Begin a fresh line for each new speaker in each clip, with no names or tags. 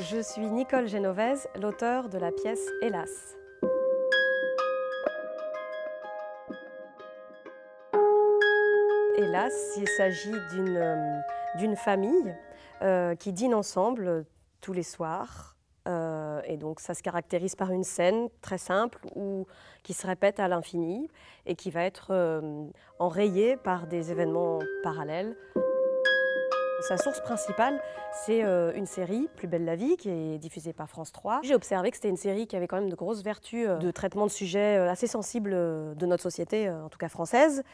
Je suis Nicole Genovese, l'auteur de la pièce Hélas. Hélas, il s'agit d'une euh, famille euh, qui dîne ensemble tous les soirs. Euh, et donc ça se caractérise par une scène très simple qui se répète à l'infini et qui va être enrayée par des événements parallèles. Sa source principale, c'est euh, une série, Plus belle la vie, qui est diffusée par France 3. J'ai observé que c'était une série qui avait quand même de grosses vertus euh, de traitement de sujets euh, assez sensibles de notre société, en tout cas française.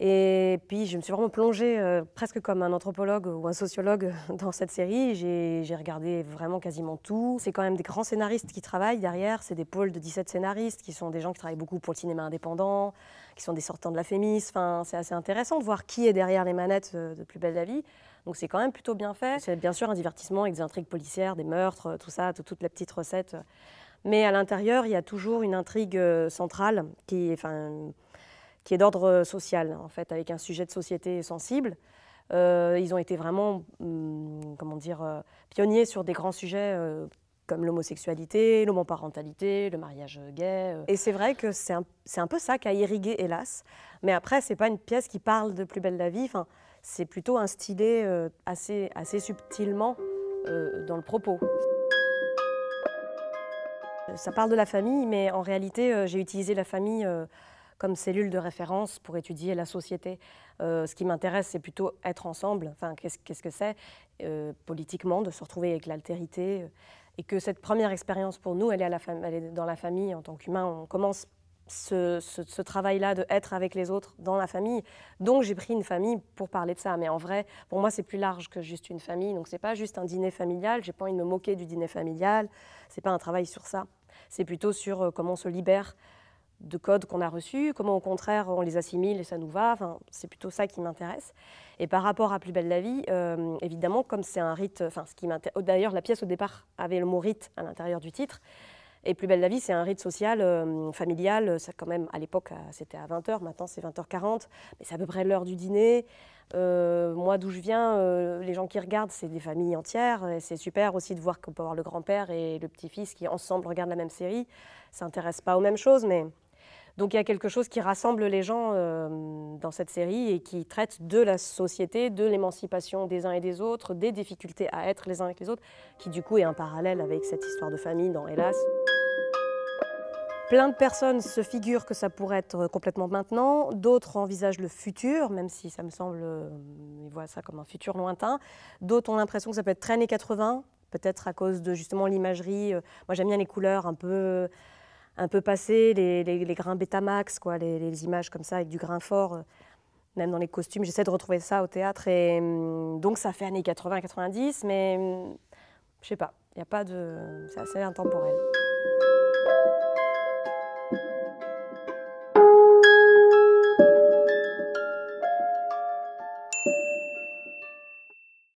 Et puis je me suis vraiment plongée presque comme un anthropologue ou un sociologue dans cette série. J'ai regardé vraiment quasiment tout. C'est quand même des grands scénaristes qui travaillent derrière. C'est des pôles de 17 scénaristes qui sont des gens qui travaillent beaucoup pour le cinéma indépendant, qui sont des sortants de la Fémis. Enfin, c'est assez intéressant de voir qui est derrière les manettes de Plus belle la vie. Donc c'est quand même plutôt bien fait. C'est bien sûr un divertissement avec des intrigues policières, des meurtres, euh, tout ça, toute la petite recette. Euh. Mais à l'intérieur, il y a toujours une intrigue euh, centrale qui, est d'ordre social, en fait, avec un sujet de société sensible. ils ont été vraiment, hum, comment dire, pionniers sur des grands sujets comme l'homosexualité, l'homoparentalité, le mariage gay. Euh. Et c'est vrai que c'est un, un, peu ça qu'a irrigué, hélas. Mais après, c'est pas une pièce qui parle de Plus belle la vie. c'est plutôt instillé euh, assez, assez subtilement euh, dans le propos. Ça parle de la famille, mais en réalité, j'ai utilisé la famille comme cellule de référence pour étudier la société. Euh, ce qui m'intéresse, c'est plutôt être ensemble. Enfin, qu'est-ce -ce que c'est euh, politiquement de se retrouver avec l'altérité euh, et que cette première expérience pour nous, elle est, à la dans la famille en tant qu'humain. On commence ce, ce travail-là de être avec les autres dans la famille. Donc j'ai pris une famille pour parler de ça. Mais en vrai, pour moi, c'est plus large que juste une famille. Donc c'est pas juste un dîner familial. J'ai pas envie de me moquer du dîner familial. C'est pas un travail sur ça. C'est plutôt sur comment on se libère de codes qu'on a reçus, comment au contraire on les assimile et ça nous va. c'est plutôt ça qui m'intéresse. Et par rapport à Plus belle la vie, euh, évidemment, comme c'est un rite, enfin, ce qui D'ailleurs, la pièce au départ avait le mot rite à l'intérieur du titre. Et Plus belle la vie, c'est un rite social, euh, familial. Ça, quand même, à l'époque, euh, c'était à 20h, maintenant c'est 20h40, mais c'est à peu près l'heure du dîner. moi, d'où je viens, les gens qui regardent, c'est des familles entières. Et c'est super aussi de voir qu'on peut avoir le grand-père et le petit-fils qui ensemble regardent la même série. Ça n'intéresse pas aux mêmes choses, mais donc il y a quelque chose qui rassemble les gens euh, dans cette série et qui traite de la société, de l'émancipation des uns et des autres, des difficultés à être les uns avec les autres, qui du coup est un parallèle avec cette histoire de famille dans Hélas. Plein de personnes se figurent que ça pourrait être complètement maintenant, d'autres envisagent le futur, même si ça me semble, euh, ils voient ça comme un futur lointain, d'autres ont l'impression que ça peut être très années 80, peut-être à cause de justement l'imagerie. Euh, moi j'aime bien les couleurs un peu un peu passé, les, les, grains Betamax, quoi, les, images comme ça avec du grain fort, euh, même dans les costumes. J'essaie de retrouver ça au théâtre. Et hum, donc ça fait années 80-90, mais je hum, je sais pas, il n'y a pas de. C'est assez intemporel.